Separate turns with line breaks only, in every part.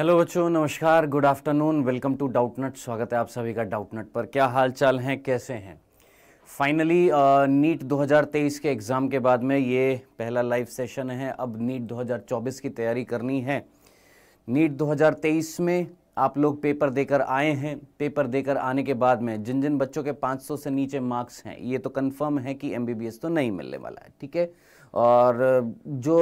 Hello बच्चों नमस्कार good afternoon welcome to Doubtnut स्वागत है आप सभी का डाउटनट पर क्या हाल चाल हैं कैसे हैं फाइनली नीट 2023 के एग्ज़ाम के बाद में ये पहला लाइव सेशन है अब नीट 2024 की तैयारी करनी है नीट 2023 में आप लोग पेपर देकर आए हैं पेपर देकर आने के बाद में जिन जिन बच्चों के 500 से नीचे मार्क्स हैं ये तो कन्फर्म है कि एम तो नहीं मिलने वाला है ठीक है और जो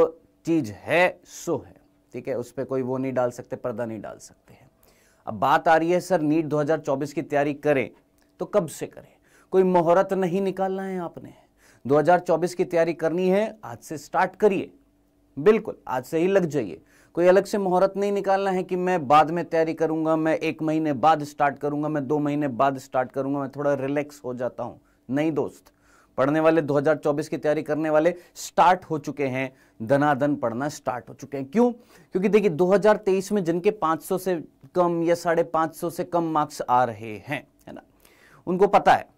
चीज़ है सो है ठीक है उस पर कोई वो नहीं डाल सकते पर्दा नहीं डाल सकते हैं अब बात आ रही है सर नीट 2024 की तैयारी करें तो कब से करें कोई मुहूर्त नहीं निकालना है आपने 2024 की तैयारी करनी है आज से स्टार्ट करिए बिल्कुल आज से ही लग जाइए कोई अलग से मुहूर्त नहीं निकालना है कि मैं बाद में तैयारी करूंगा मैं एक महीने बाद स्टार्ट करूंगा मैं दो महीने बाद स्टार्ट करूंगा मैं थोड़ा रिलैक्स हो जाता हूं नहीं दोस्त पढ़ने वाले 2024 की तैयारी करने वाले स्टार्ट हो चुके हैं धनाधन पढ़ना स्टार्ट हो चुके हैं क्यों क्योंकि देखिए 2023 में जिनके 500 से कम या साढ़े पांच से कम मार्क्स आ रहे हैं है ना उनको पता है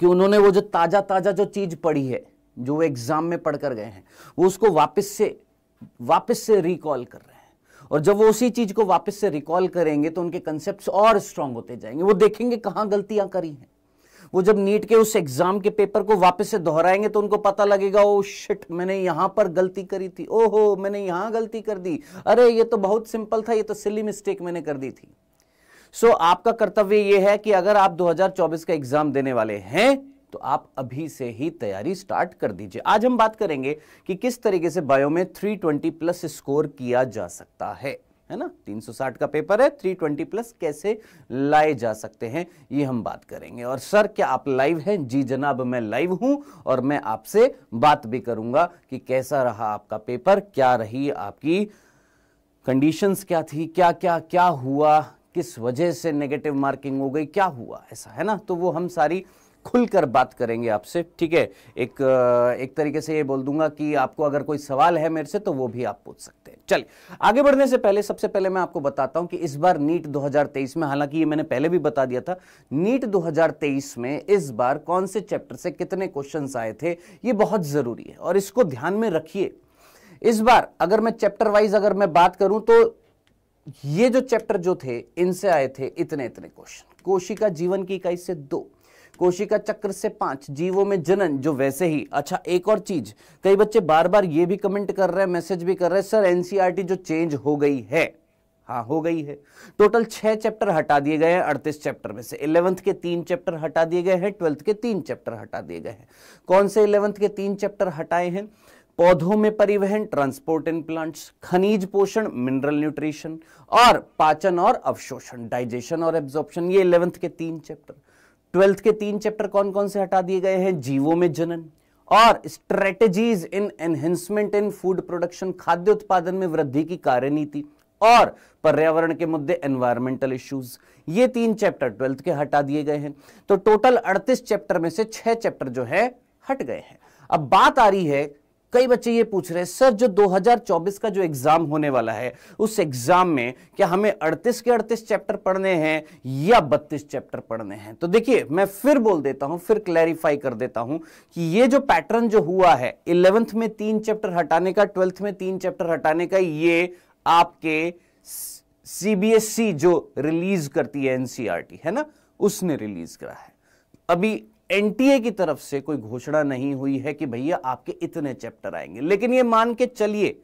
कि उन्होंने वो जो ताज़ा ताज़ा जो चीज़ पढ़ी है जो वो एग्ज़ाम में पढ़कर गए हैं वो उसको वापस से वापस से रिकॉल कर रहे हैं और जब वो उसी चीज़ को वापस से रिकॉल करेंगे तो उनके कंसेप्ट और स्ट्रांग होते जाएंगे वो देखेंगे कहां गलतियां करी हैं वो जब नीट के उस एग्जाम के पेपर को वापस से दोहराएंगे तो उनको पता लगेगा ओ शिट मैंने यहां पर गलती करी थी ओहो मैंने यहां गलती कर दी अरे ये तो बहुत सिंपल था ये तो सिली मिस्टेक मैंने कर दी थी सो so, आपका कर्तव्य ये है कि अगर आप 2024 का एग्जाम देने वाले हैं तो आप अभी से ही तैयारी स्टार्ट कर दीजिए आज हम बात करेंगे कि किस तरीके से बायो में 320 प्लस स्कोर किया जा सकता है है ना 360 का पेपर है 320 प्लस कैसे लाए जा सकते हैं ये हम बात करेंगे और सर क्या आप लाइव हैं जी जनाब मैं लाइव हूं और मैं आपसे बात भी करूंगा कि कैसा रहा आपका पेपर क्या रही आपकी कंडीशंस क्या थी क्या क्या क्या हुआ किस वजह से नेगेटिव मार्किंग हो गई क्या हुआ ऐसा है ना तो वो हम सारी खुलकर बात करेंगे आपसे ठीक है एक एक तरीके से ये बोल दूंगा कि आपको अगर कोई सवाल है मेरे से तो वो भी आप पूछ सकते हैं चलिए आगे बढ़ने से पहले सबसे पहले मैं आपको बताता हूं कि इस बार नीट 2023 में हालांकि ये मैंने पहले भी बता दिया था नीट 2023 में इस बार कौन से चैप्टर से कितने क्वेश्चन आए थे ये बहुत जरूरी है और इसको ध्यान में रखिए इस बार अगर मैं चैप्टर वाइज अगर मैं बात करूं तो ये जो चैप्टर जो थे इनसे आए थे इतने इतने क्वेश्चन कोशिका जीवन की इकाई से दो कोशिका चक्र से पांच जीवों में जनन जो वैसे ही अच्छा एक और चीज कई बच्चे बार बार ये भी कमेंट कर रहे हैं मैसेज भी कर रहे हैं सर एनसीईआरटी e जो चेंज हो गई है हाँ हो गई है टोटल छह चैप्टर हटा दिए गए हैं अड़तीस चैप्टर में से इलेवंथ के तीन चैप्टर हटा दिए गए हैं ट्वेल्थ के तीन चैप्टर हटा दिए गए हैं कौन से इलेवंथ के तीन चैप्टर हटाए हैं पौधों में परिवहन ट्रांसपोर्ट इन प्लांट्स खनिज पोषण मिनरल न्यूट्रिशन और पाचन और अवशोषण डाइजेशन और एब्जॉर्प्शन ये इलेवंथ के तीन चैप्टर ट्वेल्थ के तीन चैप्टर कौन कौन से हटा दिए गए हैं जीवों में जनन और strategies in enhancement in food production खाद्य उत्पादन में वृद्धि की कार्यनीति और पर्यावरण के मुद्दे एनवायरमेंटल इश्यूज ये तीन चैप्टर ट्वेल्थ के हटा दिए गए हैं तो टोटल 38 चैप्टर में से छह चैप्टर जो है हट गए हैं अब बात आ रही है कई बच्चे ये पूछ रहे हैं सर जो 2024 का जो एग्जाम होने वाला है उस एग्जाम में क्या हमें 38 के 38 चैप्टर पढ़ने हैं या 32 चैप्टर पढ़ने हैं तो देखिए मैं फिर बोल देता हूं फिर क्लैरिफाई कर देता हूं कि ये जो पैटर्न जो हुआ है इलेवेंथ में तीन चैप्टर हटाने का ट्वेल्थ में तीन चैप्टर हटाने का ये आपके सीबीएसई e जो रिलीज करती है एनसीआरटी e है ना उसने रिलीज करा है अभी एनटीए की तरफ से कोई घोषणा नहीं हुई है कि भैया आपके इतने चैप्टर आएंगे लेकिन ये मान के चलिए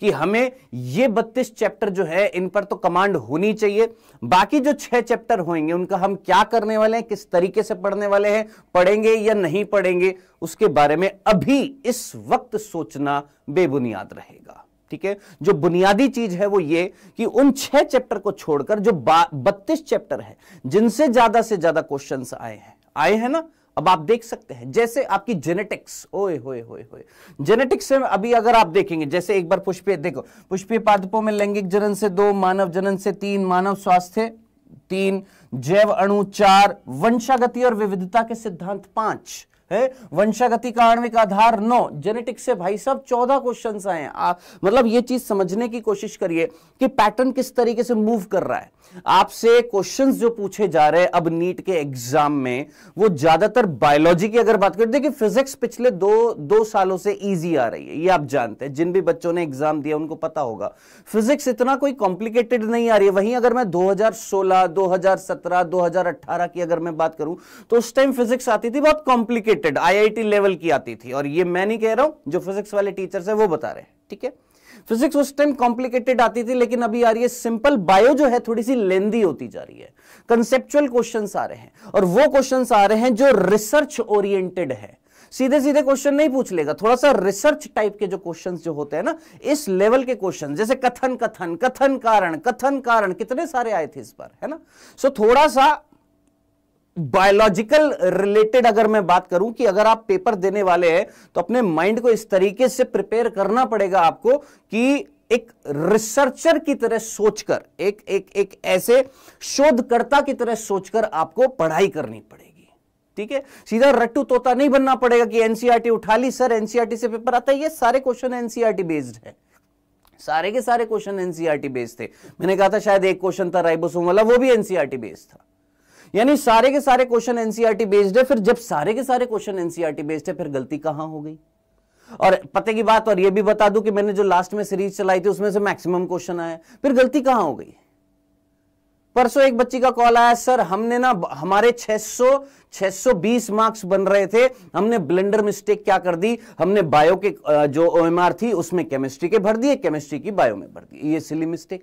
कि हमें ये बत्तीस चैप्टर जो है इन पर तो कमांड होनी चाहिए बाकी जो छह चैप्टर होंगे उनका हम क्या करने वाले हैं किस तरीके से पढ़ने वाले हैं पढ़ेंगे या नहीं पढ़ेंगे उसके बारे में अभी इस वक्त सोचना बेबुनियाद रहेगा ठीक है जो बुनियादी चीज है वो ये कि उन छह चैप्टर को छोड़कर जो बत्तीस चैप्टर है जिनसे ज्यादा से ज्यादा क्वेश्चन आए हैं आए हैं ना अब आप देख सकते हैं जैसे आपकी जेनेटिक्स ओए होए होए होए जेनेटिक्स में अभी अगर आप देखेंगे जैसे एक बार पुष्पीय देखो पुष्पीय पादपों में लैंगिक जनन से दो मानव जनन से तीन मानव स्वास्थ्य तीन जैव अणु चार वंशागति और विविधता के सिद्धांत पांच है वंशागति का आणविक आधार नौ जेनेटिक्स से भाई सब चौदह क्वेश्चन आए मतलब ये चीज समझने की कोशिश करिए कि पैटर्न किस तरीके से मूव कर रहा है आपसे क्वेश्चंस जो पूछे जा रहे हैं अब नीट के एग्जाम में वो ज्यादातर बायोलॉजी की अगर बात करें देखिए फिजिक्स पिछले दो दो सालों से इजी आ रही है ये आप जानते हैं जिन भी बच्चों ने एग्जाम दिया उनको पता होगा फिजिक्स इतना कोई कॉम्प्लिकेटेड नहीं आ रही है वहीं अगर मैं 2016 2017 2018 की अगर मैं बात करूं तो उस टाइम फिजिक्स आती थी बहुत कॉम्प्लिकेटेड आई लेवल की आती थी और ये मैं नहीं कह रहा हूं जो फिजिक्स वाले टीचर्स है वो बता रहे हैं ठीक है फिजिक्स उस टाइम कॉम्प्लिकेटेड आती थी लेकिन अभी आ रही है सिंपल बायो जो है थोड़ी सी लेंदी होती जा रही है कंसेप्चुअल क्वेश्चन आ रहे हैं और वो क्वेश्चन आ रहे हैं जो रिसर्च ओरिएंटेड है सीधे सीधे क्वेश्चन नहीं पूछ लेगा थोड़ा सा रिसर्च टाइप के जो क्वेश्चंस जो होते हैं ना इस लेवल के क्वेश्चन जैसे कथन कथन कथन कारण कथन कारण कितने सारे आए थे इस बार है ना सो so, थोड़ा सा बायोलॉजिकल रिलेटेड अगर मैं बात करूं कि अगर आप पेपर देने वाले हैं तो अपने माइंड को इस तरीके से प्रिपेयर करना पड़ेगा आपको कि एक रिसर्चर की तरह सोचकर एक एक एक ऐसे शोधकर्ता की तरह सोचकर आपको पढ़ाई करनी पड़ेगी ठीक है सीधा रट्टू तोता नहीं बनना पड़ेगा कि एनसीआरटी e उठा ली सर एनसीआरटी e से पेपर आता है ये सारे क्वेश्चन एनसीआरटी बेस्ड है सारे के सारे क्वेश्चन एनसीआरटी बेस्ड थे मैंने कहा था शायद एक क्वेश्चन था राइबोसोम वाला वो भी एनसीआरटी बेस्ड e था यानी सारे के सारे क्वेश्चन एनसीईआरटी बेस्ड है फिर जब सारे के सारे क्वेश्चन एनसीईआरटी बेस्ड है फिर गलती कहां हो गई और पते की बात और यह भी बता दूं कि मैंने जो लास्ट में सीरीज चलाई थी उसमें से मैक्सिमम क्वेश्चन आया फिर गलती कहां हो गई परसों एक बच्ची का कॉल आया सर हमने ना हमारे 600 620 मार्क्स बन रहे थे हमने ब्लेंडर मिस्टेक क्या कर दी हमने बायो के जो ओएमआर थी उसमें केमिस्ट्री के भर दिए केमिस्ट्री की बायो में भर दी ये सिली मिस्टेक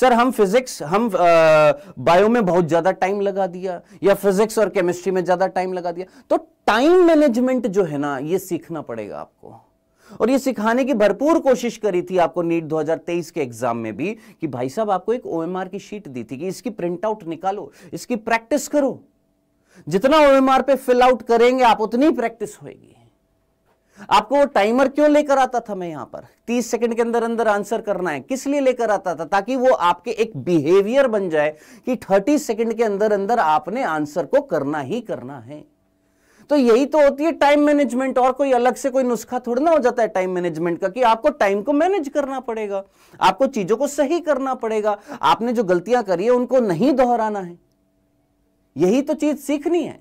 सर हम फिजिक्स हम बायो uh, में बहुत ज्यादा टाइम लगा दिया या फिजिक्स और केमिस्ट्री में ज्यादा टाइम लगा दिया तो टाइम मैनेजमेंट जो है ना ये सीखना पड़ेगा आपको और ये सिखाने की भरपूर कोशिश करी थी आपको नीट 2023 के एग्जाम में भी कि भाई साहब आपको एक ओएमआर की शीट दी थी कि इसकी प्रिंट आउट निकालो इसकी प्रैक्टिस करो जितना ओएमआर पे फिल आउट करेंगे आप उतनी प्रैक्टिस होगी आपको वो टाइमर क्यों लेकर आता था मैं यहां पर 30 सेकंड के अंदर अंदर आंसर करना है किस लिए लेकर आता था ताकि वो आपके एक बिहेवियर बन जाए कि 30 सेकंड के अंदर अंदर आपने आंसर को करना ही करना है तो यही तो होती है टाइम मैनेजमेंट और कोई अलग से कोई नुस्खा थोड़ा ना हो जाता है टाइम मैनेजमेंट का कि आपको टाइम को मैनेज करना पड़ेगा आपको चीजों को सही करना पड़ेगा आपने जो गलतियां करी है उनको नहीं दोहराना है यही तो चीज सीखनी है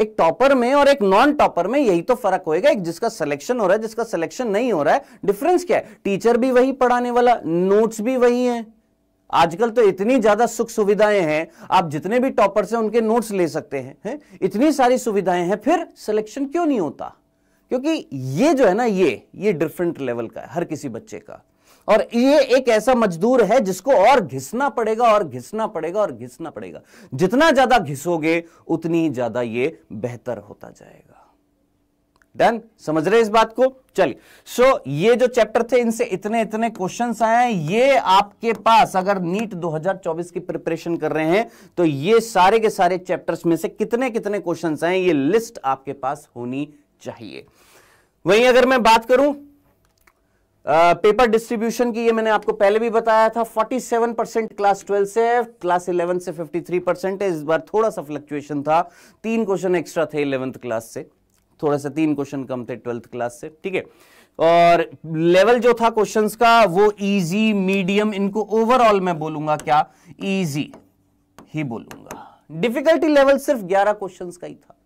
एक टॉपर में और एक नॉन टॉपर में यही तो फर्क होएगा एक जिसका सिलेक्शन हो रहा है जिसका सिलेक्शन नहीं हो रहा है डिफरेंस क्या है टीचर भी वही पढ़ाने वाला नोट्स भी वही है आजकल तो इतनी ज्यादा सुख सुविधाएं हैं आप जितने भी टॉपर हैं उनके नोट्स ले सकते हैं है? इतनी सारी सुविधाएं हैं फिर सिलेक्शन क्यों नहीं होता क्योंकि ये जो है ना ये ये डिफरेंट लेवल का है हर किसी बच्चे का और ये एक ऐसा मजदूर है जिसको और घिसना पड़ेगा और घिसना पड़ेगा और घिसना पड़ेगा जितना ज्यादा घिसोगे उतनी ज्यादा ये बेहतर होता जाएगा डन समझ रहे इस बात को चलिए सो so, ये जो चैप्टर थे इनसे इतने इतने क्वेश्चंस आए हैं ये आपके पास अगर नीट 2024 की प्रिपरेशन कर रहे हैं तो ये सारे के सारे चैप्टर्स में से कितने कितने क्वेश्चन आए ये लिस्ट आपके पास होनी चाहिए वहीं अगर मैं बात करूं पेपर डिस्ट्रीब्यूशन की ये मैंने आपको पहले भी बताया था 47 परसेंट क्लास 12 से क्लास 11 से 53 परसेंट है इस बार थोड़ा सा फ्लक्चुएशन था तीन क्वेश्चन एक्स्ट्रा थे इलेवंथ क्लास से थोड़ा सा तीन क्वेश्चन कम थे ट्वेल्थ क्लास से ठीक है और लेवल जो था क्वेश्चंस का वो इजी मीडियम इनको ओवरऑल मैं बोलूंगा क्या इजी ही बोलूंगा डिफिकल्टी लेवल सिर्फ 11 क्वेश्चंस का ही था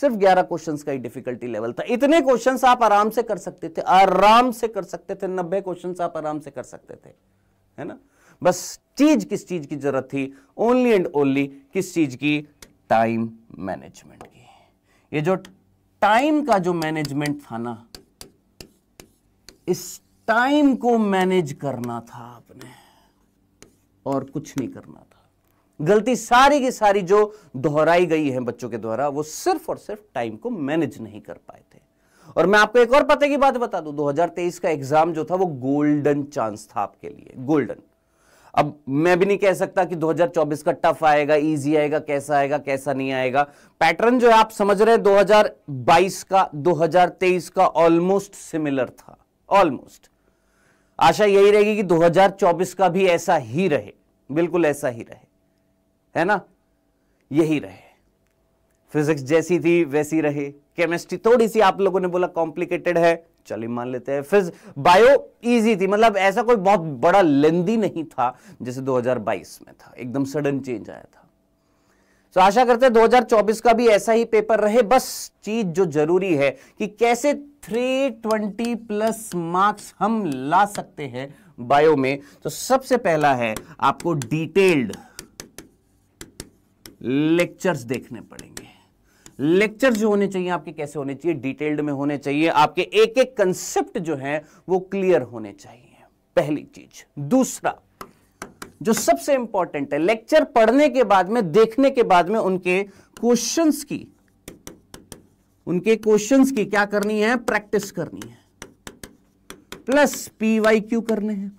सिर्फ 11 क्वेश्चंस का ही डिफिकल्टी लेवल था इतने क्वेश्चंस आप आराम से कर सकते थे आराम से कर सकते थे 90 क्वेश्चंस आप आराम से कर सकते थे है ना बस चीज किस चीज की जरूरत थी ओनली एंड ओनली किस चीज की टाइम मैनेजमेंट की ये जो टाइम का जो मैनेजमेंट था ना इस टाइम को मैनेज करना था आपने और कुछ नहीं करना था गलती सारी की सारी जो दोहराई गई है बच्चों के द्वारा वो सिर्फ और सिर्फ टाइम को मैनेज नहीं कर पाए थे और मैं आपको एक और पते की बात बता दूं 2023 का एग्जाम जो था वो गोल्डन चांस था आपके लिए गोल्डन अब मैं भी नहीं कह सकता कि 2024 का टफ आएगा इजी आएगा कैसा आएगा कैसा नहीं आएगा पैटर्न जो है आप समझ रहे हैं 2022 का 2023 का ऑलमोस्ट सिमिलर था ऑलमोस्ट आशा यही रहेगी कि 2024 का भी ऐसा ही रहे बिल्कुल ऐसा ही रहे है ना यही रहे फिजिक्स जैसी थी वैसी रहे केमिस्ट्री थोड़ी सी आप लोगों ने बोला कॉम्प्लिकेटेड है चलिए मान लेते हैं फिज बायो इजी थी मतलब ऐसा कोई बहुत बड़ा लेंदी नहीं था जैसे 2022 में था एकदम सडन चेंज आया था तो आशा करते हैं 2024 का भी ऐसा ही पेपर रहे बस चीज जो जरूरी है कि कैसे 320 प्लस मार्क्स हम ला सकते हैं बायो में तो सबसे पहला है आपको डिटेल्ड लेक्चर्स देखने पड़ेंगे लेक्चर जो होने चाहिए आपके कैसे होने चाहिए डिटेल्ड में होने चाहिए आपके एक एक कंसेप्ट जो है वो क्लियर होने चाहिए पहली चीज दूसरा जो सबसे इंपॉर्टेंट है लेक्चर पढ़ने के बाद में देखने के बाद में उनके क्वेश्चंस की उनके क्वेश्चंस की क्या करनी है प्रैक्टिस करनी है प्लस पीवाई क्यू करने हैं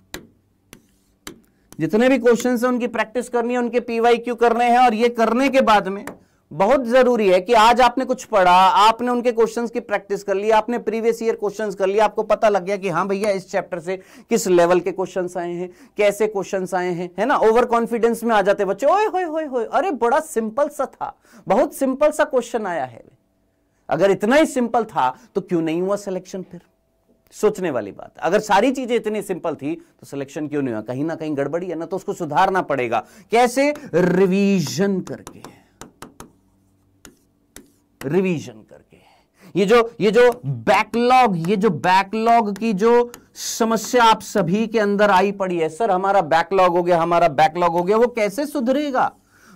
जितने भी क्वेश्चन है उनकी प्रैक्टिस करनी है उनके पीवाई क्यू करने हैं और ये करने के बाद में बहुत जरूरी है कि आज आपने कुछ पढ़ा आपने उनके क्वेश्चंस की प्रैक्टिस कर ली आपने प्रीवियस ईयर क्वेश्चंस कर लिया आपको पता लग गया कि हाँ भैया इस चैप्टर से किस लेवल के क्वेश्चंस आए हैं कैसे क्वेश्चंस आए हैं है ना ओवर कॉन्फिडेंस में आ जाते बच्चे ओए होए होए होए अरे बड़ा सिंपल सा था बहुत सिंपल सा क्वेश्चन आया है अगर इतना ही सिंपल था तो क्यों नहीं हुआ सिलेक्शन फिर सोचने वाली बात अगर सारी चीजें इतनी सिंपल थी तो सिलेक्शन क्यों नहीं हुआ कहीं ना कहीं गड़बड़ी है ना तो उसको सुधारना पड़ेगा कैसे रिवीजन करके रिवीजन करके ये जो ये जो बैकलॉग ये जो बैकलॉग की जो समस्या आप सभी के अंदर आई पड़ी है सर हमारा बैकलॉग हो गया हमारा बैकलॉग हो गया वो कैसे सुधरेगा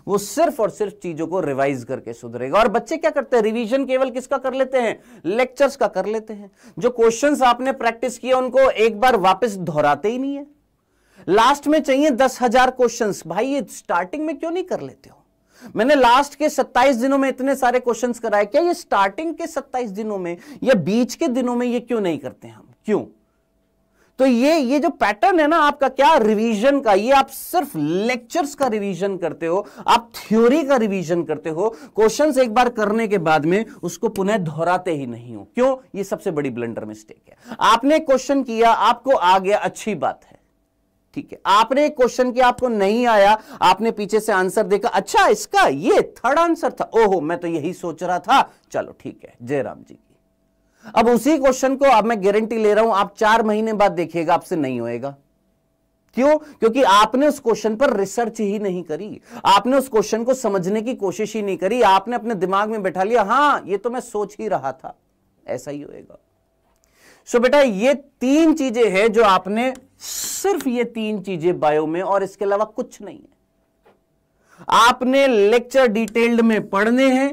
वो सिर्फ और सिर्फ चीजों को रिवाइज करके सुधरेगा और बच्चे क्या करते हैं रिवीजन केवल किसका कर लेते हैं लेक्चर्स का कर लेते हैं जो क्वेश्चन आपने प्रैक्टिस किया उनको एक बार वापस दोहराते ही नहीं है लास्ट में चाहिए दस हजार क्वेश्चन भाई ये स्टार्टिंग में क्यों नहीं कर लेते हो मैंने लास्ट के 27 दिनों में इतने सारे क्वेश्चंस कराए क्या ये स्टार्टिंग के 27 दिनों में या बीच के दिनों में ये क्यों नहीं करते हम क्यों तो ये ये जो पैटर्न है ना आपका क्या रिवीजन का ये आप सिर्फ लेक्चर्स का रिवीजन करते हो आप थ्योरी का रिवीजन करते हो क्वेश्चंस एक बार करने के बाद में उसको पुनः दोहराते ही नहीं हो क्यों ये सबसे बड़ी ब्लंडर मिस्टेक है आपने क्वेश्चन किया आपको आ गया अच्छी बात है ठीक है आपने एक क्वेश्चन किया आपको नहीं आया आपने पीछे से आंसर देखा अच्छा इसका ये थर्ड आंसर था ओहो मैं तो यही सोच रहा था चलो ठीक है जयराम जी अब उसी क्वेश्चन को अब मैं गारंटी ले रहा हूं आप चार महीने बाद देखिएगा आपसे नहीं होएगा क्यों क्योंकि आपने उस क्वेश्चन पर रिसर्च ही नहीं करी आपने उस क्वेश्चन को समझने की कोशिश ही नहीं करी आपने अपने दिमाग में बैठा लिया हां ये तो मैं सोच ही रहा था ऐसा ही होएगा सो बेटा ये तीन चीजें हैं जो आपने सिर्फ ये तीन चीजें बायो में और इसके अलावा कुछ नहीं है आपने लेक्चर डिटेल्ड में पढ़ने हैं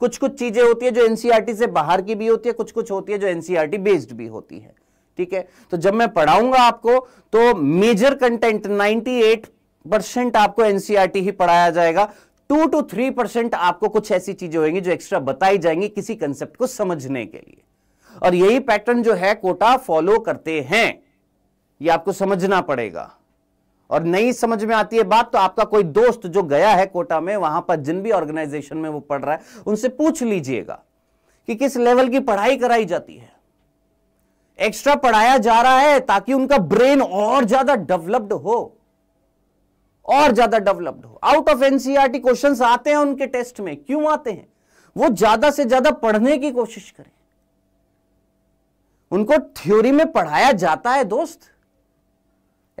कुछ कुछ चीजें होती है जो एनसीईआरटी e से बाहर की भी होती है कुछ कुछ होती है जो एनसीईआरटी बेस्ड e भी होती है ठीक है तो जब मैं पढ़ाऊंगा आपको तो मेजर कंटेंट 98 परसेंट आपको एनसीईआरटी e ही पढ़ाया जाएगा टू टू थ्री परसेंट आपको कुछ ऐसी चीजें होंगी जो एक्स्ट्रा बताई जाएंगी किसी कंसेप्ट को समझने के लिए और यही पैटर्न जो है कोटा फॉलो करते हैं ये आपको समझना पड़ेगा और नहीं समझ में आती है बात तो आपका कोई दोस्त जो गया है कोटा में वहां पर जिन भी ऑर्गेनाइजेशन में वो पढ़ रहा है उनसे पूछ लीजिएगा कि किस लेवल की पढ़ाई कराई जाती है एक्स्ट्रा पढ़ाया जा रहा है ताकि उनका ब्रेन और ज्यादा डेवलप्ड हो और ज्यादा डेवलप्ड हो आउट ऑफ एनसीआरटी क्वेश्चन आते हैं उनके टेस्ट में क्यों आते हैं वो ज्यादा से ज्यादा पढ़ने की कोशिश करें उनको थ्योरी में पढ़ाया जाता है दोस्त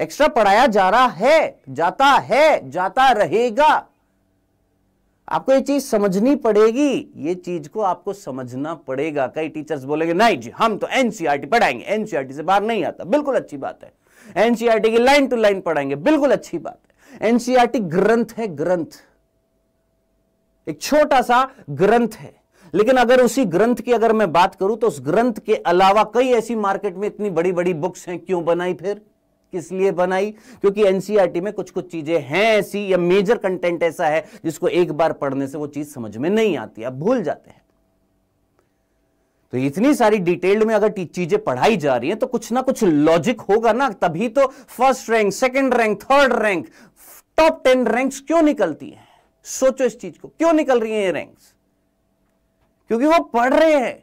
एक्स्ट्रा पढ़ाया जा रहा है जाता है जाता रहेगा आपको ये चीज समझनी पड़ेगी ये चीज को आपको समझना पड़ेगा कई टीचर्स बोलेंगे नहीं जी हम तो एनसीईआरटी e पढ़ाएंगे एनसीईआरटी e से बाहर नहीं आता बिल्कुल अच्छी बात है एनसीईआरटी e की लाइन टू लाइन पढ़ाएंगे बिल्कुल अच्छी बात है एनसीईआरटी ग्रंथ है ग्रंथ एक छोटा सा ग्रंथ है लेकिन अगर उसी ग्रंथ की अगर मैं बात करूं तो उस ग्रंथ के अलावा कई ऐसी मार्केट में इतनी बड़ी बड़ी बुक्स हैं क्यों बनाई फिर किस लिए बनाई क्योंकि एनसीईआरटी e में कुछ कुछ चीजें हैं ऐसी या मेजर कंटेंट ऐसा है जिसको एक बार पढ़ने से वो चीज समझ में नहीं आती आप भूल जाते हैं तो इतनी सारी डिटेल्ड में अगर चीजें पढ़ाई जा रही है तो कुछ ना कुछ लॉजिक होगा ना तभी तो first rank second rank third rank top ten ranks क्यों निकलती है सोचो इस चीज को क्यों निकल रही है ये रैंक्स क्योंकि वो पढ़ रहे हैं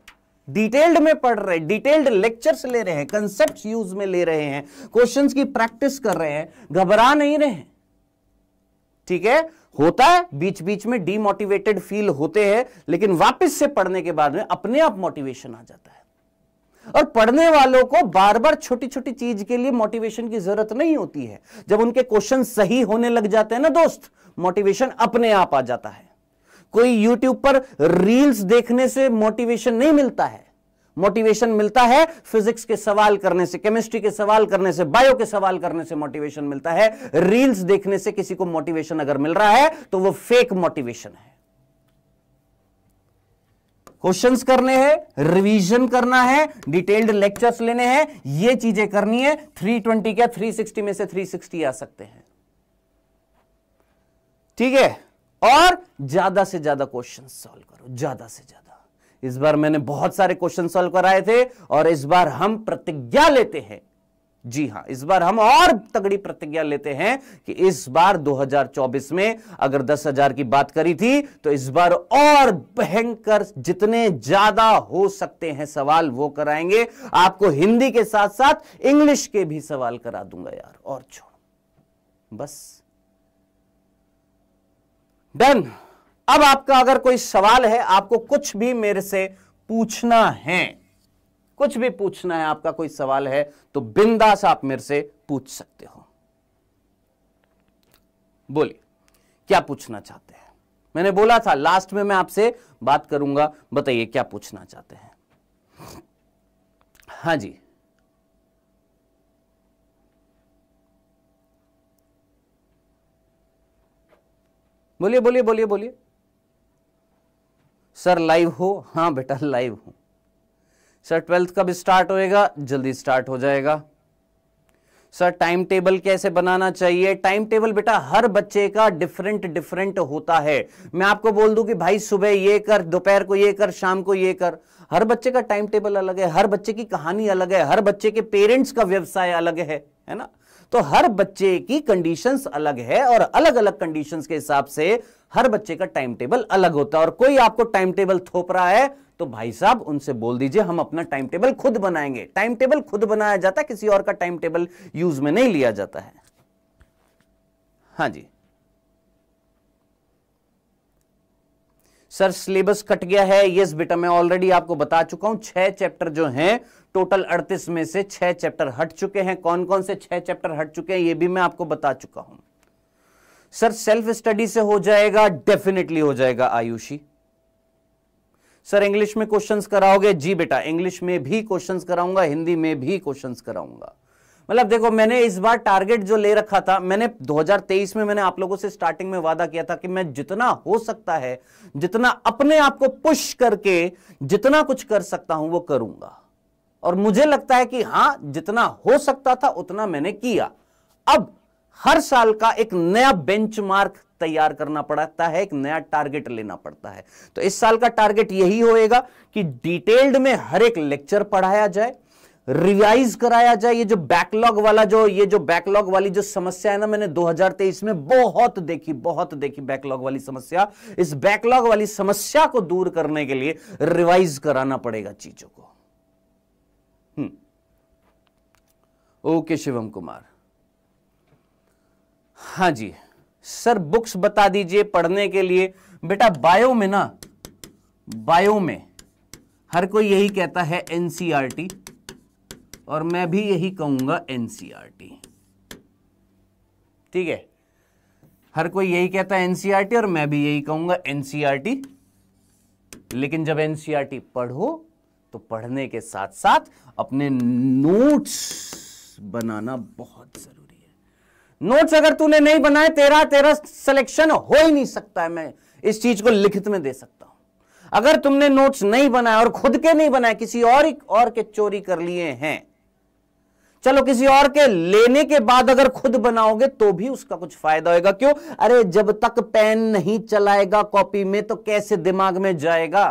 डिटेल्ड में पढ़ रहे हैं डिटेल्ड लेक्चर्स ले रहे हैं कंसेप्ट यूज में ले रहे हैं क्वेश्चंस की प्रैक्टिस कर रहे हैं घबरा नहीं रहे ठीक है होता है बीच बीच में डीमोटिवेटेड फील होते हैं लेकिन वापस से पढ़ने के बाद में अपने आप मोटिवेशन आ जाता है और पढ़ने वालों को बार बार छोटी छोटी चीज के लिए मोटिवेशन की जरूरत नहीं होती है जब उनके क्वेश्चन सही होने लग जाते हैं ना दोस्त मोटिवेशन अपने आप आ जाता है कोई यूट्यूब पर रील्स देखने से मोटिवेशन नहीं मिलता है मोटिवेशन मिलता है फिजिक्स के सवाल करने से केमिस्ट्री के सवाल करने से बायो के सवाल करने से मोटिवेशन मिलता है रील्स देखने से किसी को मोटिवेशन अगर मिल रहा है तो वो फेक मोटिवेशन है क्वेश्चंस करने हैं रिवीजन करना है डिटेल्ड लेक्चर्स लेने हैं ये चीजें करनी है 320 क्या 360 में से 360 आ सकते हैं ठीक है और ज्यादा से ज्यादा क्वेश्चन सॉल्व करो ज्यादा से ज्यादा इस बार मैंने बहुत सारे क्वेश्चन सॉल्व कराए थे और इस बार हम प्रतिज्ञा लेते हैं जी हां इस बार हम और तगड़ी प्रतिज्ञा लेते हैं कि इस बार 2024 में अगर 10,000 की बात करी थी तो इस बार और भयंकर जितने ज्यादा हो सकते हैं सवाल वो कराएंगे आपको हिंदी के साथ साथ इंग्लिश के भी सवाल करा दूंगा यार और छोड़ बस डन अब आपका अगर कोई सवाल है आपको कुछ भी मेरे से पूछना है कुछ भी पूछना है आपका कोई सवाल है तो बिंदास आप मेरे से पूछ सकते हो बोलिए क्या पूछना चाहते हैं मैंने बोला था लास्ट में मैं आपसे बात करूंगा बताइए क्या पूछना चाहते हैं हाँ जी बोलिए बोलिए बोलिए बोलिए सर लाइव हो हाँ बेटा लाइव हो सर ट्वेल्थ कब स्टार्ट होएगा जल्दी स्टार्ट हो जाएगा सर टाइम टेबल कैसे बनाना चाहिए टाइम टेबल बेटा हर बच्चे का डिफरेंट डिफरेंट होता है मैं आपको बोल दूं कि भाई सुबह ये कर दोपहर को ये कर शाम को ये कर हर बच्चे का टाइम टेबल अलग है हर बच्चे की कहानी अलग है हर बच्चे के पेरेंट्स का व्यवसाय अलग है है ना तो हर बच्चे की कंडीशंस अलग है और अलग अलग कंडीशंस के हिसाब से हर बच्चे का टाइम टेबल अलग होता है और कोई आपको टाइम टेबल थोप रहा है तो भाई साहब उनसे बोल दीजिए हम अपना टाइम टेबल खुद बनाएंगे टाइम टेबल खुद बनाया जाता है किसी और का टाइम टेबल यूज में नहीं लिया जाता है हाँ जी सर सिलेबस कट गया है यस बेटा मैं ऑलरेडी आपको बता चुका हूं छह चैप्टर जो हैं टोटल अड़तीस में से छह चैप्टर हट चुके हैं कौन कौन से छह चैप्टर हट चुके हैं ये भी मैं आपको बता चुका हूं सर सेल्फ स्टडी से हो जाएगा डेफिनेटली हो जाएगा आयुषी सर इंग्लिश में क्वेश्चंस कराओगे जी बेटा इंग्लिश में भी क्वेश्चंस कराऊंगा हिंदी में भी क्वेश्चंस कराऊंगा मतलब देखो मैंने इस बार टारगेट जो ले रखा था मैंने 2023 में मैंने आप लोगों से स्टार्टिंग में वादा किया था कि मैं जितना हो सकता है जितना अपने आप को पुश करके जितना कुछ कर सकता हूं वो करूंगा और मुझे लगता है कि हां जितना हो सकता था उतना मैंने किया अब हर साल का एक नया बेंचमार्क तैयार करना पड़ता है एक नया टारगेट लेना पड़ता है तो इस साल का टारगेट यही होएगा कि डिटेल्ड में हर एक लेक्चर पढ़ाया जाए रिवाइज कराया जाए ये जो बैकलॉग वाला जो ये जो बैकलॉग वाली जो समस्या है ना मैंने 2023 में बहुत देखी बहुत देखी बैकलॉग वाली समस्या इस बैकलॉग वाली समस्या को दूर करने के लिए रिवाइज कराना पड़ेगा चीजों को हम्म। ओके शिवम कुमार हाँ जी सर बुक्स बता दीजिए पढ़ने के लिए बेटा बायो में ना बायो में हर कोई यही कहता है एनसीईआरटी e और मैं भी यही कहूंगा एनसीईआरटी e ठीक है हर कोई यही कहता है एनसीईआरटी e और मैं भी यही कहूंगा एनसीईआरटी लेकिन जब एनसीईआरटी पढ़ो तो पढ़ने के साथ साथ अपने नोट्स बनाना बहुत जरूरी है नोट्स अगर तूने नहीं बनाए तेरा तेरा सिलेक्शन हो ही नहीं सकता है मैं इस चीज को लिखित में दे सकता हूं अगर तुमने नोट्स नहीं बनाए और खुद के नहीं बनाए किसी और और के चोरी कर लिए हैं चलो किसी और के लेने के बाद अगर खुद बनाओगे तो भी उसका कुछ फायदा होगा क्यों अरे जब तक पेन नहीं चलाएगा कॉपी में तो कैसे दिमाग में जाएगा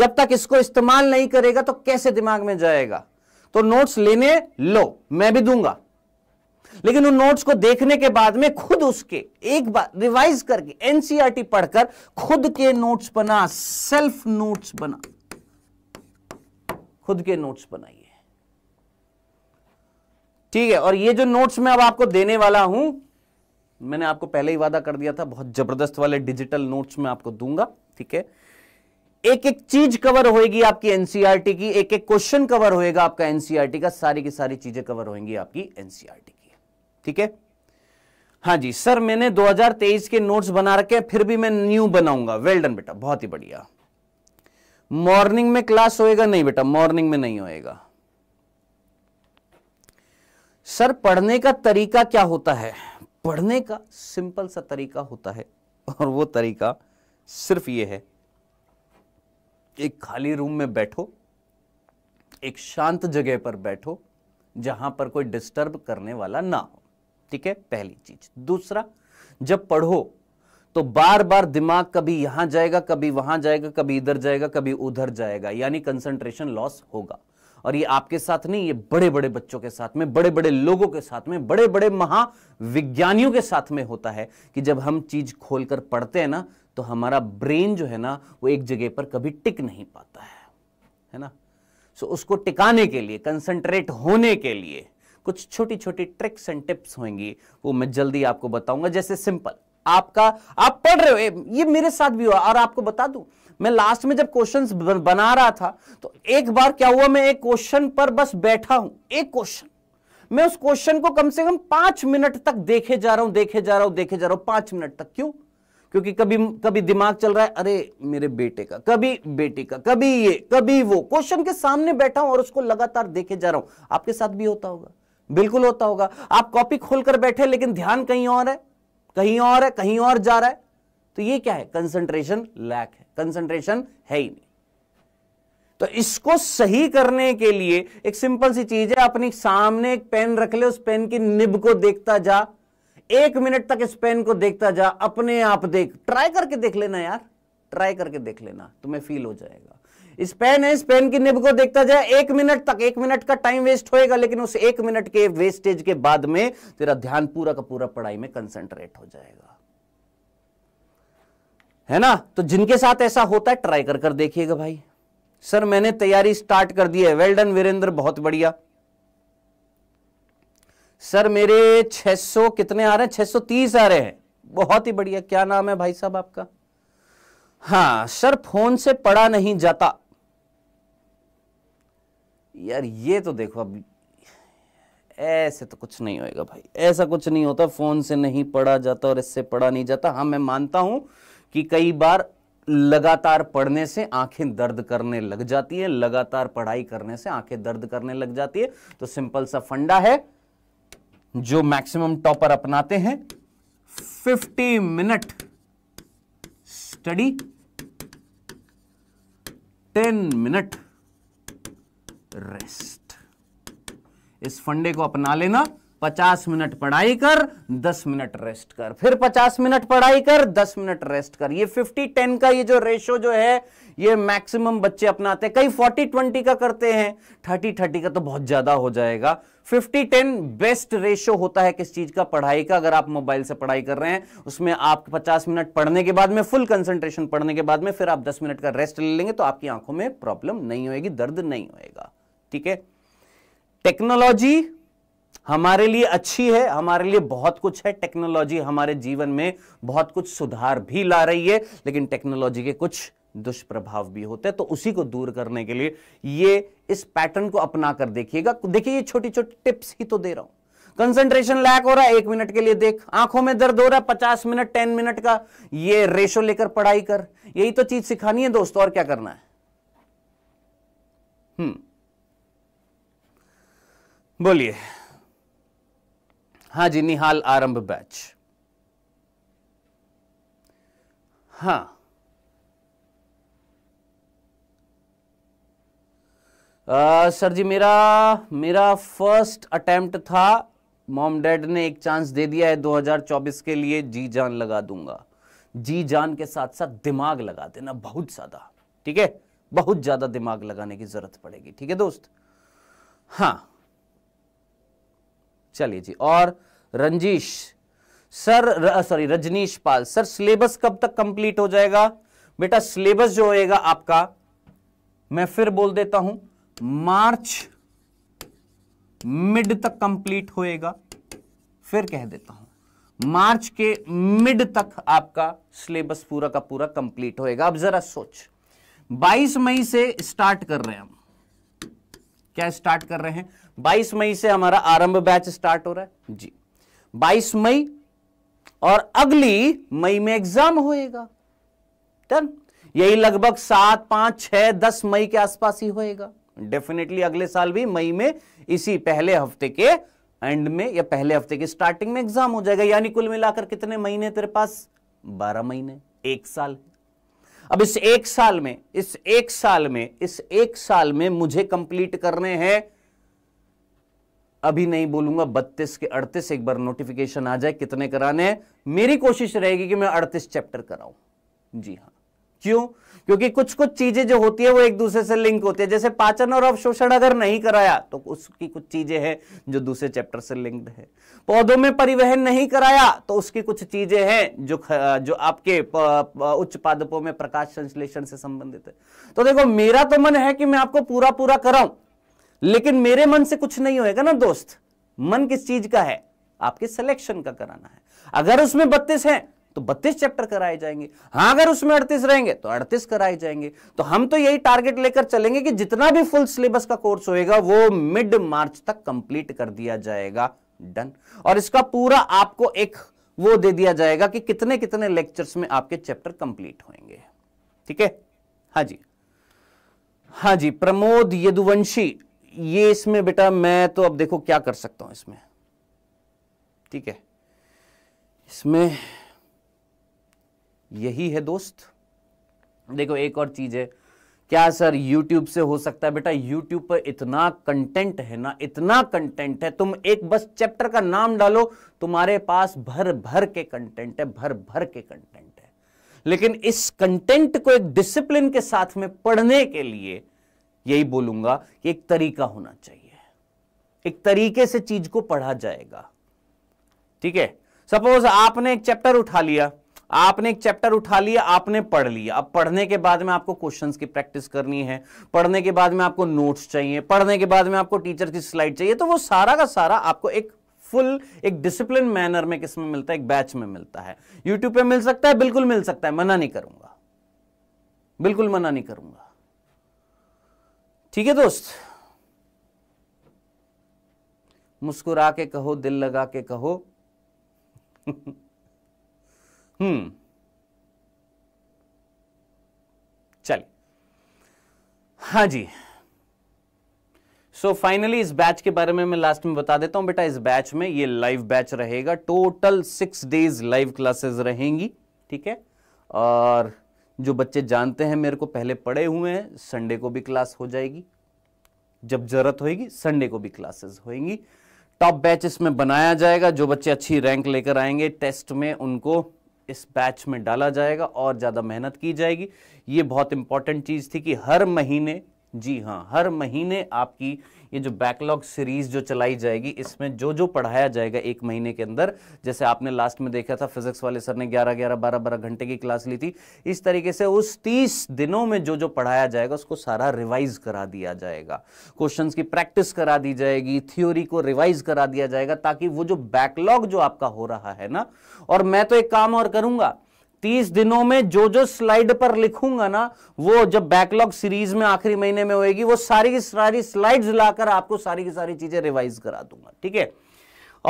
जब तक इसको इस्तेमाल नहीं करेगा तो कैसे दिमाग में जाएगा तो नोट्स लेने लो मैं भी दूंगा लेकिन उन नोट्स को देखने के बाद में खुद उसके एक बार रिवाइज करके एनसीआरटी e पढ़कर खुद के नोट्स बना सेल्फ नोट्स बना खुद के नोट्स बनाइए ठीक है और ये जो नोट्स मैं अब आपको देने वाला हूं मैंने आपको पहले ही वादा कर दिया था बहुत जबरदस्त वाले डिजिटल नोट्स मैं आपको दूंगा ठीक है एक एक चीज कवर होएगी आपकी एनसीईआरटी e की एक एक क्वेश्चन कवर होएगा आपका एनसीईआरटी e का सारी की सारी चीजें कवर होंगी आपकी एनसीईआरटी e की ठीक है हाँ जी सर मैंने 2023 के नोट्स बना रखे हैं फिर भी मैं न्यू बनाऊंगा वेल डन बेटा बहुत ही बढ़िया मॉर्निंग में क्लास होएगा नहीं बेटा मॉर्निंग में नहीं होएगा सर पढ़ने का तरीका क्या होता है पढ़ने का सिंपल सा तरीका होता है और वो तरीका सिर्फ ये है एक खाली रूम में बैठो एक शांत जगह पर बैठो जहां पर कोई डिस्टर्ब करने वाला ना हो ठीक है पहली चीज दूसरा जब पढ़ो तो बार बार दिमाग कभी यहां जाएगा कभी वहां जाएगा कभी इधर जाएगा कभी उधर जाएगा यानी कंसंट्रेशन लॉस होगा और ये आपके साथ नहीं ये बड़े बड़े बच्चों के साथ में बड़े बड़े लोगों के साथ में बड़े बड़े महाविज्ञानियों के साथ में होता है कि जब हम चीज खोलकर पढ़ते हैं ना तो हमारा ब्रेन जो है ना वो एक जगह पर कभी टिक नहीं पाता है है ना सो so, उसको टिकाने के लिए कंसंट्रेट होने के लिए कुछ छोटी छोटी ट्रिक्स एंड टिप्स होंगी वो मैं जल्दी आपको बताऊंगा जैसे सिंपल आपका आप पढ़ रहे हो ये मेरे साथ भी हुआ और आपको बता दूं मैं लास्ट में जब क्वेश्चंस बना रहा था तो एक बार क्या हुआ मैं एक क्वेश्चन पर बस बैठा हूं एक क्वेश्चन मैं उस क्वेश्चन को कम से कम पांच मिनट तक देखे जा रहा हूं देखे जा रहा हूं देखे जा रहा हूं पांच मिनट तक क्यों क्योंकि कभी कभी दिमाग चल रहा है अरे मेरे बेटे का कभी बेटी का कभी ये कभी वो क्वेश्चन के सामने बैठा हूं और उसको लगातार देखे जा रहा हूं आपके साथ भी होता होगा बिल्कुल होता होगा आप कॉपी खोलकर बैठे लेकिन ध्यान कहीं और है कहीं और है कहीं और जा रहा है तो ये क्या है कंसंट्रेशन लैक है कंसंट्रेशन है ही नहीं तो इसको सही करने के लिए एक सिंपल सी चीज है अपनी सामने एक पेन रख ले उस पेन की निब को देखता जा एक मिनट तक इस पेन को देखता जा अपने आप देख ट्राई करके देख लेना यार ट्राई करके देख लेना तुम्हें फील हो जाएगा इस पेन है इस पेन की निब को देखता जाए एक मिनट तक एक मिनट का टाइम वेस्ट होएगा लेकिन उस एक मिनट के वेस्टेज के बाद में तेरा ध्यान पूरा का पूरा पढ़ाई में कंसंट्रेट हो जाएगा है ना तो जिनके साथ ऐसा होता है ट्राई कर कर देखिएगा भाई सर मैंने तैयारी स्टार्ट कर दी है वेल डन वीरेंद्र बहुत बढ़िया सर मेरे 600 कितने आ रहे हैं 630 आ रहे हैं बहुत ही बढ़िया क्या नाम है भाई साहब आपका हाँ सर फोन से पढ़ा नहीं जाता यार ये तो देखो अब ऐसे तो कुछ नहीं होएगा भाई ऐसा कुछ नहीं होता फोन से नहीं पढ़ा जाता और इससे पढ़ा नहीं जाता हाँ मैं मानता हूं कि कई बार लगातार पढ़ने से आंखें दर्द करने लग जाती है लगातार पढ़ाई करने से आंखें दर्द करने लग जाती है तो सिंपल सा फंडा है जो मैक्सिमम टॉपर अपनाते हैं 50 मिनट स्टडी 10 मिनट रेस्ट इस फंडे को अपना लेना पचास मिनट पढ़ाई कर दस मिनट रेस्ट कर फिर पचास मिनट पढ़ाई कर दस मिनट रेस्ट कर ये फिफ्टी टेन का ये जो रेशो जो है ये मैक्सिमम बच्चे अपनाते हैं कई फोर्टी ट्वेंटी का करते हैं थर्टी थर्टी का तो बहुत ज्यादा हो जाएगा फिफ्टी टेन बेस्ट रेशो होता है किस चीज का पढ़ाई का अगर आप मोबाइल से पढ़ाई कर रहे हैं उसमें आप पचास मिनट पढ़ने के बाद में फुल कंसंट्रेशन पढ़ने के बाद में फिर आप दस मिनट का रेस्ट ले लेंगे तो आपकी आंखों में प्रॉब्लम नहीं होगी दर्द नहीं होएगा ठीक है टेक्नोलॉजी हमारे लिए अच्छी है हमारे लिए बहुत कुछ है टेक्नोलॉजी हमारे जीवन में बहुत कुछ सुधार भी ला रही है लेकिन टेक्नोलॉजी के कुछ दुष्प्रभाव भी होते हैं तो उसी को दूर करने के लिए ये इस पैटर्न को अपना कर देखिएगा देखिए ये छोटी छोटी टिप्स ही तो दे रहा हूं कंसंट्रेशन लैक हो रहा है एक मिनट के लिए देख आंखों में दर्द हो रहा है पचास मिनट टेन मिनट का ये रेशो लेकर पढ़ाई कर यही तो चीज सिखानी है दोस्तों और क्या करना है हम्म। बोलिए हाँ जी निहाल आरंभ बैच हाँ आ, सर जी मेरा मेरा फर्स्ट अटेम्प्ट था मॉम डैड ने एक चांस दे दिया है 2024 के लिए जी जान लगा दूंगा जी जान के साथ साथ दिमाग लगा देना बहुत ज़्यादा ठीक है बहुत ज़्यादा दिमाग लगाने की ज़रूरत पड़ेगी ठीक है दोस्त हाँ चलिए जी और Ranjish sir sorry Rajneesh Pal sir syllabus कब तक कंप्लीट हो जाएगा बेटा सिलेबस जो होएगा आपका मैं फिर बोल देता हूं मार्च मिड तक कंप्लीट होएगा फिर कह देता हूं मार्च के मिड तक आपका सिलेबस पूरा का पूरा कंप्लीट होएगा अब जरा सोच 22 मई से स्टार्ट कर रहे हैं हम क्या स्टार्ट कर रहे हैं 22 मई से हमारा आरंभ बैच स्टार्ट हो रहा है जी 22 मई और अगली मई में एग्जाम होएगा डन यही लगभग सात पांच छह दस मई के आसपास ही होएगा डेफिनेटली अगले साल भी मई में इसी पहले हफ्ते के एंड में या पहले हफ्ते के स्टार्टिंग में एग्जाम हो जाएगा यानी कुल मिलाकर कितने महीने तेरे पास बारह महीने एक साल है अब इस एक साल में इस एक साल में इस एक साल में मुझे कंप्लीट करने हैं अभी नहीं बोलूंगा बत्तीस के अड़तीस एक बार नोटिफिकेशन आ जाए कितने कराने हैं मेरी कोशिश रहेगी कि मैं अड़तीस चैप्टर कराऊं जी हाँ क्यों क्योंकि कुछ कुछ चीजें जो होती है वो एक दूसरे से लिंक होती है जैसे पाचन और अवशोषण अगर नहीं कराया तो उसकी कुछ चीजें हैं जो दूसरे चैप्टर से लिंक्ड है पौधों में परिवहन नहीं कराया तो उसकी कुछ चीजें हैं जो जो आपके उच्च पादपों में प्रकाश संश्लेषण से संबंधित है तो देखो मेरा तो मन है कि मैं आपको पूरा पूरा कराऊं लेकिन मेरे मन से कुछ नहीं होगा ना दोस्त मन किस चीज का है आपके सिलेक्शन का कराना है अगर उसमें बत्तीस है तो 32 चैप्टर कराए जाएंगे हाँ अगर उसमें 38 रहेंगे तो 38 कराए जाएंगे तो हम तो यही टारगेट लेकर चलेंगे कि जितना भी फुल सिलेबस का कोर्स होएगा वो मिड मार्च तक कंप्लीट कर दिया जाएगा डन और इसका पूरा आपको एक वो दे दिया जाएगा कि कितने कितने लेक्चर्स में आपके चैप्टर कंप्लीट होंगे ठीक है हाँ जी हाँ जी प्रमोद यदुवंशी ये इसमें बेटा मैं तो अब देखो क्या कर सकता हूं इसमें ठीक है इसमें यही है दोस्त देखो एक और चीज है क्या सर YouTube से हो सकता है बेटा YouTube पर इतना कंटेंट है ना इतना कंटेंट है तुम एक बस चैप्टर का नाम डालो तुम्हारे पास भर भर के कंटेंट है भर भर के कंटेंट है लेकिन इस कंटेंट को एक डिसिप्लिन के साथ में पढ़ने के लिए यही बोलूंगा कि एक तरीका होना चाहिए एक तरीके से चीज को पढ़ा जाएगा ठीक है सपोज आपने एक चैप्टर उठा लिया आपने एक चैप्टर उठा लिया आपने पढ़ लिया अब पढ़ने के बाद में आपको क्वेश्चन की प्रैक्टिस करनी है पढ़ने के बाद में आपको नोट्स चाहिए पढ़ने के बाद में आपको टीचर की स्लाइड चाहिए तो वो सारा का सारा आपको एक फुल एक डिसिप्लिन मैनर में किसमें मिलता है एक बैच में मिलता है यूट्यूब पे मिल सकता है बिल्कुल मिल सकता है मना नहीं करूंगा बिल्कुल मना नहीं करूंगा ठीक है दोस्त मुस्कुरा के कहो दिल लगा के कहो हम्म चलिए हाँ जी सो so फाइनली इस बैच के बारे में मैं लास्ट में बता देता हूं बेटा इस बैच में ये लाइव बैच रहेगा total six days live classes रहेंगी ठीक है और जो बच्चे जानते हैं मेरे को पहले पढ़े हुए हैं संडे को भी क्लास हो जाएगी जब जरूरत होगी संडे को भी क्लासेस होएंगी टॉप बैच इसमें बनाया जाएगा जो बच्चे अच्छी रैंक लेकर आएंगे टेस्ट में उनको इस बैच में डाला जाएगा और ज़्यादा मेहनत की जाएगी ये बहुत इंपॉर्टेंट चीज़ थी कि हर महीने जी हाँ हर महीने आपकी ये जो बैकलॉग सीरीज जो चलाई जाएगी इसमें जो जो पढ़ाया जाएगा एक महीने के अंदर जैसे आपने लास्ट में देखा था फिजिक्स वाले सर ने ग्यारह ग्यारह बारह बारह घंटे की क्लास ली थी इस तरीके से उस तीस दिनों में जो जो पढ़ाया जाएगा उसको सारा रिवाइज करा दिया जाएगा क्वेश्चन की प्रैक्टिस करा दी जाएगी थ्योरी को रिवाइज करा दिया जाएगा ताकि वो जो बैकलॉग जो आपका हो रहा है ना और मैं तो एक काम और करूंगा तीस दिनों में जो जो स्लाइड पर लिखूंगा ना वो जब बैकलॉग सीरीज में आखिरी महीने में होएगी वो सारी की सारी स्लाइड्स लाकर आपको सारी की सारी चीजें रिवाइज करा दूंगा ठीक है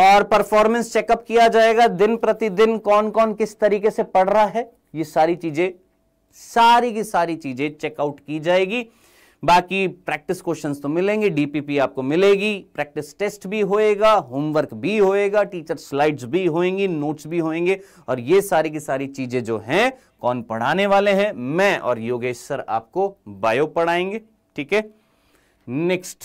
और परफॉर्मेंस चेकअप किया जाएगा दिन प्रतिदिन कौन कौन किस तरीके से पढ़ रहा है ये सारी चीजें सारी की सारी चीजें चेकआउट की जाएगी बाकी प्रैक्टिस क्वेश्चंस तो मिलेंगे डीपीपी आपको मिलेगी प्रैक्टिस टेस्ट भी होएगा होमवर्क भी होएगा टीचर स्लाइड्स भी होएंगी नोट्स भी होएंगे और ये सारी की सारी चीजें जो हैं कौन पढ़ाने वाले हैं मैं और योगेश सर आपको बायो पढ़ाएंगे ठीक है नेक्स्ट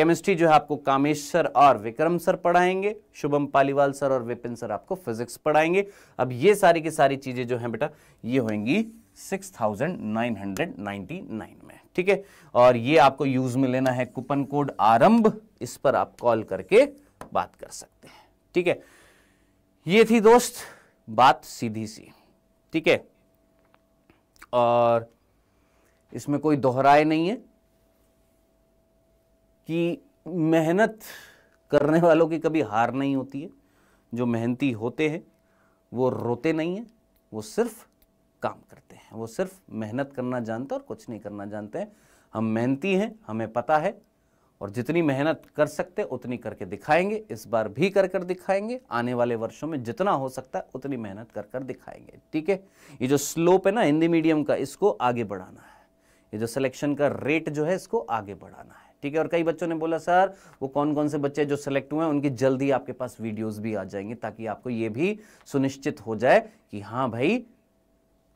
केमिस्ट्री जो है आपको कामेश सर और विक्रम सर पढ़ाएंगे शुभम पालीवाल सर और विपिन सर आपको फिजिक्स पढ़ाएंगे अब ये सारी की सारी चीज़ें जो है बेटा ये होंगी 6999 में ठीक है और ये आपको यूज में लेना है कूपन कोड आरंभ इस पर आप कॉल करके बात कर सकते हैं ठीक है ये थी दोस्त बात सीधी सी ठीक है और इसमें कोई दोहराए नहीं है कि मेहनत करने वालों की कभी हार नहीं होती है जो मेहनती होते हैं वो रोते नहीं हैं वो सिर्फ काम करते हैं वो सिर्फ मेहनत करना जानते हैं और कुछ नहीं करना जानते हैं हम मेहनती हैं हमें पता है और जितनी मेहनत कर सकते उतनी करके दिखाएंगे इस बार भी कर कर दिखाएंगे आने वाले वर्षों में जितना हो सकता है उतनी मेहनत कर कर दिखाएंगे ठीक है ये जो स्लोप है ना हिंदी मीडियम का इसको आगे बढ़ाना है ये जो सिलेक्शन का रेट जो है इसको आगे बढ़ाना है ठीक है और कई बच्चों ने बोला सर वो कौन कौन से बच्चे जो सेलेक्ट हुए हैं उनकी जल्दी आपके पास वीडियोस भी आ जाएंगे ताकि आपको ये भी सुनिश्चित हो जाए कि हाँ भाई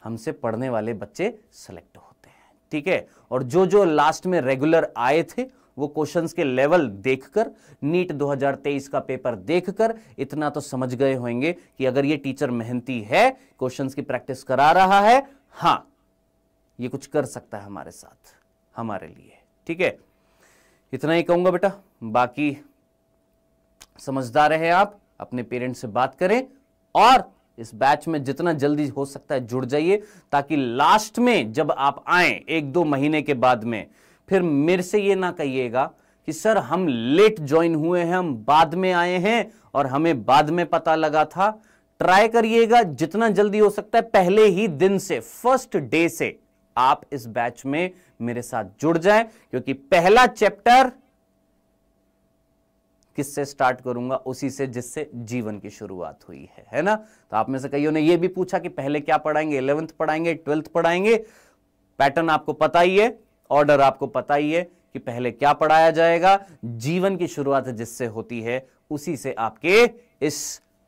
हमसे पढ़ने वाले बच्चे सेलेक्ट होते हैं ठीक है और जो जो लास्ट में रेगुलर आए थे वो क्वेश्चंस के लेवल देखकर नीट 2023 का पेपर देखकर इतना तो समझ गए होंगे कि अगर ये टीचर मेहनती है क्वेश्चंस की प्रैक्टिस करा रहा है हाँ ये कुछ कर सकता है हमारे साथ हमारे लिए ठीक है इतना ही कहूंगा बेटा बाकी समझदार रहे आप अपने पेरेंट्स से बात करें और इस बैच में जितना जल्दी हो सकता है जुड़ जाइए ताकि लास्ट में जब आप आए एक दो महीने के बाद में फिर मेरे से ये ना कहिएगा कि सर हम लेट ज्वाइन हुए हैं हम बाद में आए हैं और हमें बाद में पता लगा था ट्राई करिएगा जितना जल्दी हो सकता है पहले ही दिन से फर्स्ट डे से आप इस बैच में मेरे साथ जुड़ जाएं क्योंकि पहला चैप्टर किससे स्टार्ट करूंगा उसी से जिससे जीवन की शुरुआत हुई है है ना तो आप में से कईयों ने यह भी पूछा कि पहले क्या पढ़ाएंगे इलेवेंथ पढ़ाएंगे ट्वेल्थ पढ़ाएंगे पैटर्न आपको पता ही है ऑर्डर आपको पता ही है कि पहले क्या पढ़ाया जाएगा जीवन की शुरुआत जिससे होती है उसी से आपके इस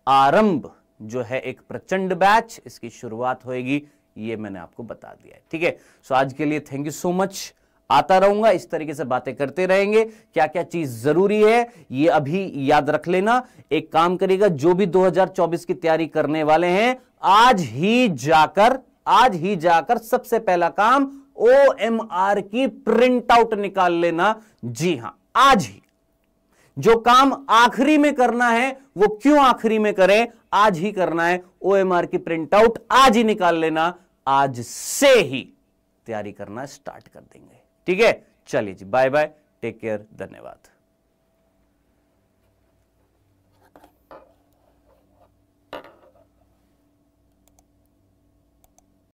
आरंभ जो है एक प्रचंड बैच इसकी शुरुआत होगी ये मैंने आपको बता दिया है ठीक है सो आज के लिए थैंक यू सो मच आता रहूंगा इस तरीके से बातें करते रहेंगे क्या क्या चीज जरूरी है ये अभी याद रख लेना एक काम करेगा जो भी 2024 की तैयारी करने वाले हैं आज ही जाकर आज ही जाकर सबसे पहला काम ओ एम आर की प्रिंट आउट निकाल लेना जी हां आज ही जो काम आखिरी में करना है वो क्यों आखिरी में करें आज ही करना है ओ एम आर की प्रिंट आउट आज ही निकाल लेना आज से ही तैयारी करना स्टार्ट कर देंगे ठीक है चलिए जी बाय बाय टेक केयर धन्यवाद